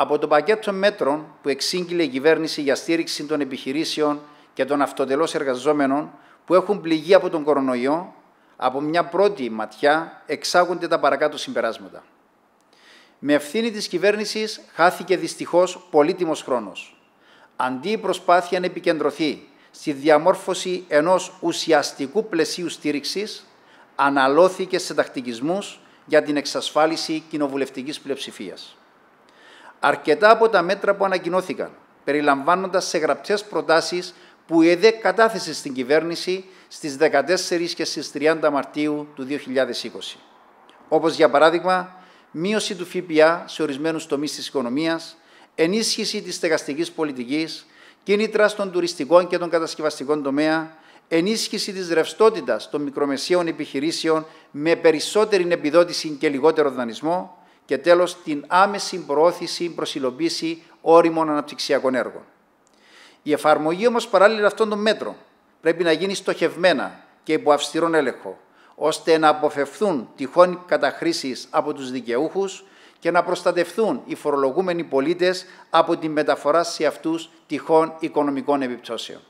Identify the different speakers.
Speaker 1: από το πακέτο μέτρων που εξήγηλε η κυβέρνηση για στήριξη των επιχειρήσεων και των αυτοτελώς εργαζόμενων που έχουν πληγεί από τον κορονοϊό, από μια πρώτη ματιά εξάγονται τα παρακάτω συμπεράσματα. Με ευθύνη της κυβέρνησης χάθηκε δυστυχώς πολύτιμος χρόνος. Αντί η προσπάθεια να επικεντρωθεί στη διαμόρφωση ενός ουσιαστικού πλαισίου στήριξης, αναλώθηκε σε τακτικισμούς για την εξασφάλιση κοινοβουλευτικής πλειοψηφίας αρκετά από τα μέτρα που ανακοινώθηκαν, περιλαμβάνοντας σε γραπτές προτάσεις που η ΕΔΕ κατάθεσε στην κυβέρνηση στις 14 και στις 30 Μαρτίου του 2020. Όπως για παράδειγμα, μείωση του ΦΠΑ σε ορισμένους τομείς της οικονομίας, ενίσχυση της στεγαστικής πολιτικής, κίνητρα στον τουριστικό και τον κατασκευαστικό τομέα, ενίσχυση της ρευστότητας των μικρομεσαίων επιχειρήσεων με περισσότερη επιδότηση και λιγότερο δανεισμό, και τέλος την άμεση προώθηση, υλοποίηση όριμων αναπτυξιακών έργων. Η εφαρμογή όμως παράλληλα αυτών των μέτρων πρέπει να γίνει στοχευμένα και υπό αυστηρόν έλεγχο, ώστε να αποφευθούν τυχόν καταχρήσεις από τους δικαιούχους και να προστατευθούν οι φορολογούμενοι πολίτες από τη μεταφορά σε αυτούς τυχόν οικονομικών επιπτώσεων.